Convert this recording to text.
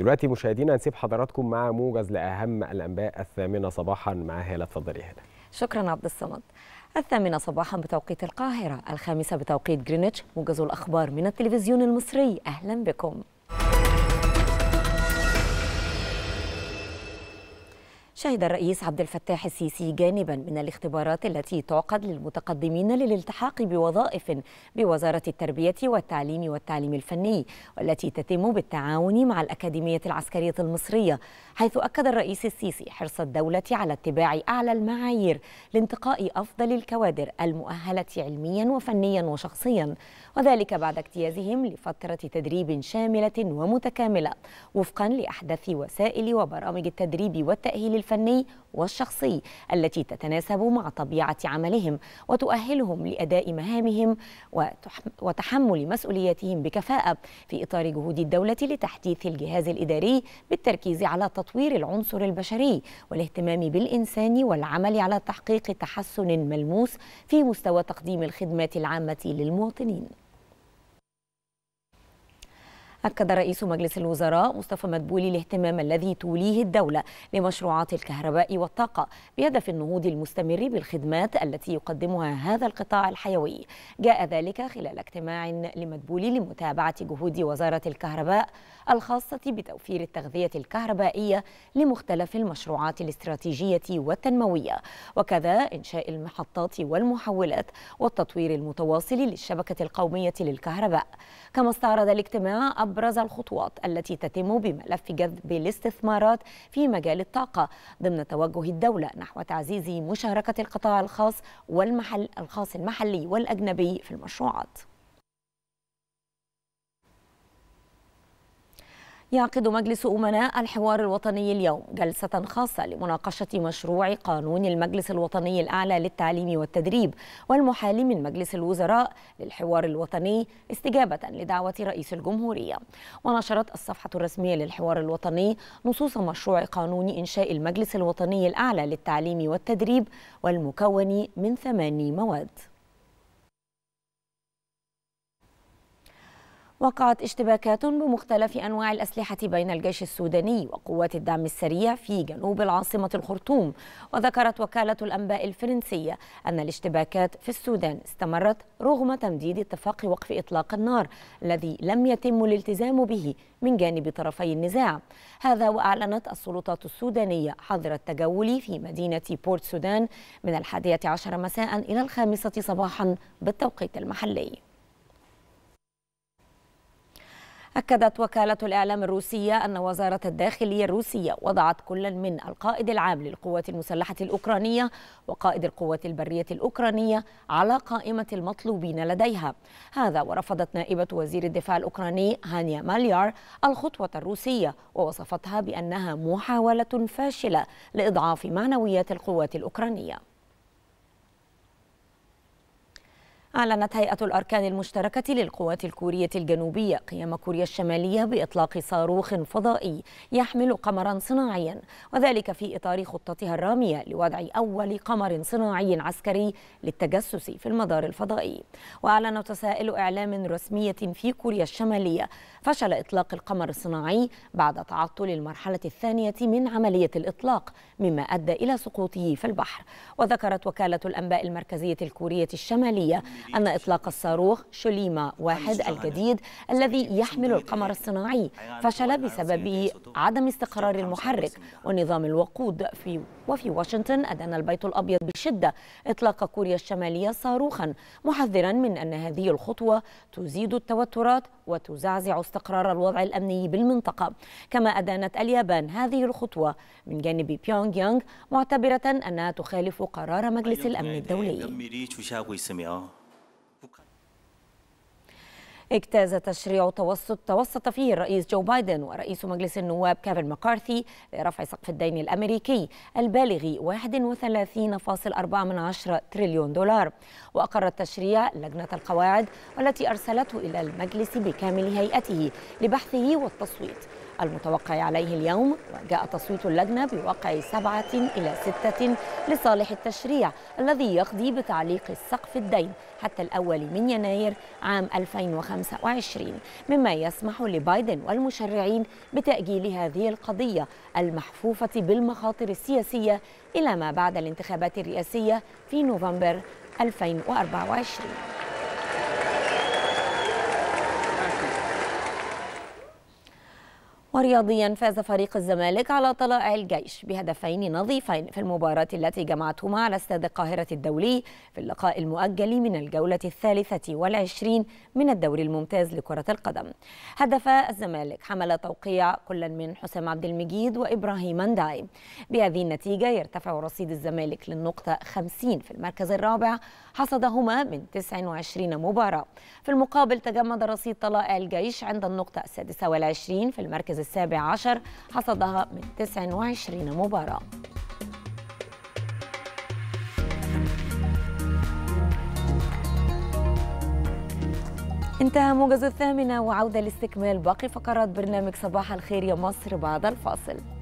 دلوقتي مشاهدينا نسيب حضراتكم مع موجز لأهم الأنباء الثامنة صباحا مع هالة اتفضلي هالة شكرا عبد الصمد الثامنة صباحا بتوقيت القاهرة الخامسة بتوقيت جرينتش موجز الأخبار من التلفزيون المصري أهلا بكم شهد الرئيس عبد الفتاح السيسي جانبا من الاختبارات التي تعقد للمتقدمين للالتحاق بوظائف بوزارة التربية والتعليم والتعليم الفني والتي تتم بالتعاون مع الأكاديمية العسكرية المصرية حيث أكد الرئيس السيسي حرص الدولة على اتباع أعلى المعايير لانتقاء أفضل الكوادر المؤهلة علميا وفنيا وشخصيا وذلك بعد اجتيازهم لفترة تدريب شاملة ومتكاملة وفقا لأحدث وسائل وبرامج التدريب والتأهيل الفني والشخصي التي تتناسب مع طبيعة عملهم وتؤهلهم لأداء مهامهم وتحمل مسؤولياتهم بكفاءة في إطار جهود الدولة لتحديث الجهاز الإداري بالتركيز على تطوير العنصر البشري والاهتمام بالإنسان والعمل على تحقيق تحسن ملموس في مستوى تقديم الخدمات العامة للمواطنين أكد رئيس مجلس الوزراء مصطفى مدبولي الاهتمام الذي توليه الدولة لمشروعات الكهرباء والطاقة بهدف النهوض المستمر بالخدمات التي يقدمها هذا القطاع الحيوي جاء ذلك خلال اجتماع لمدبولي لمتابعة جهود وزارة الكهرباء الخاصة بتوفير التغذية الكهربائية لمختلف المشروعات الاستراتيجية والتنموية وكذا إنشاء المحطات والمحولات والتطوير المتواصل للشبكة القومية للكهرباء كما استعرض الاجتماع أبرز الخطوات التي تتم بملف جذب الاستثمارات في مجال الطاقة ضمن توجه الدولة نحو تعزيز مشاركة القطاع الخاص والمحل الخاص المحلي والأجنبي في المشروعات يعقد مجلس أمناء الحوار الوطني اليوم جلسة خاصة لمناقشة مشروع قانون المجلس الوطني الأعلى للتعليم والتدريب والمحال من مجلس الوزراء للحوار الوطني استجابة لدعوة رئيس الجمهورية ونشرت الصفحة الرسمية للحوار الوطني نصوص مشروع قانون إنشاء المجلس الوطني الأعلى للتعليم والتدريب والمكون من ثماني مواد وقعت اشتباكات بمختلف أنواع الأسلحة بين الجيش السوداني وقوات الدعم السريع في جنوب العاصمة الخرطوم وذكرت وكالة الأنباء الفرنسية أن الاشتباكات في السودان استمرت رغم تمديد اتفاق وقف إطلاق النار الذي لم يتم الالتزام به من جانب طرفي النزاع هذا وأعلنت السلطات السودانية حظر التجول في مدينة بورت سودان من الحادية عشر مساء إلى الخامسة صباحا بالتوقيت المحلي أكدت وكالة الإعلام الروسية أن وزارة الداخلية الروسية وضعت كل من القائد العام للقوات المسلحة الأوكرانية وقائد القوات البرية الأوكرانية على قائمة المطلوبين لديها هذا ورفضت نائبة وزير الدفاع الأوكراني هانيا ماليار الخطوة الروسية ووصفتها بأنها محاولة فاشلة لإضعاف معنويات القوات الأوكرانية أعلنت هيئة الأركان المشتركة للقوات الكورية الجنوبية قيام كوريا الشمالية بإطلاق صاروخ فضائي يحمل قمرا صناعيا وذلك في إطار خطتها الرامية لوضع أول قمر صناعي عسكري للتجسس في المدار الفضائي وأعلن وسائل إعلام رسمية في كوريا الشمالية فشل إطلاق القمر الصناعي بعد تعطل المرحلة الثانية من عملية الإطلاق مما أدى إلى سقوطه في البحر وذكرت وكالة الأنباء المركزية الكورية الشمالية أن إطلاق الصاروخ شليما واحد الجديد الذي يحمل القمر الصناعي فشل بسبب عدم استقرار المحرك ونظام الوقود في وفي واشنطن أدان البيت الأبيض بشدة إطلاق كوريا الشمالية صاروخا محذرا من أن هذه الخطوة تزيد التوترات وتزعزع استقرار الوضع الأمني بالمنطقة كما أدانت اليابان هذه الخطوة من جانب بيونغ يانغ معتبرة أنها تخالف قرار مجلس أيوة، الأمن الدولي اجتاز تشريع توسط توسط فيه الرئيس جو بايدن ورئيس مجلس النواب كيفن مكارثي لرفع سقف الدين الأمريكي البالغ 31.4 تريليون دولار وأقر التشريع لجنة القواعد والتي أرسلته إلى المجلس بكامل هيئته لبحثه والتصويت المتوقع عليه اليوم وجاء تصويت اللجنة بوقع سبعة إلى ستة لصالح التشريع الذي يقضي بتعليق السقف الدين حتى الأول من يناير عام 2025 مما يسمح لبايدن والمشرعين بتأجيل هذه القضية المحفوفة بالمخاطر السياسية إلى ما بعد الانتخابات الرئاسية في نوفمبر 2024 ورياضيا فاز فريق الزمالك على طلائع الجيش بهدفين نظيفين في المباراة التي جمعتهما على استاد القاهرة الدولي في اللقاء المؤجل من الجولة الثالثة والعشرين من الدوري الممتاز لكرة القدم هدف الزمالك حمل توقيع كل من حسام عبد المجيد وإبراهيم انداي بهذه النتيجة يرتفع رصيد الزمالك للنقطة 50 في المركز الرابع حصدهما من 29 مباراة في المقابل تجمد رصيد طلائع الجيش عند النقطة 26 في المركز السابع عشر حصدها من 29 مباراة انتهى موجز الثامنة وعودة لاستكمال باقي فقرات برنامج صباح الخير يا مصر بعد الفاصل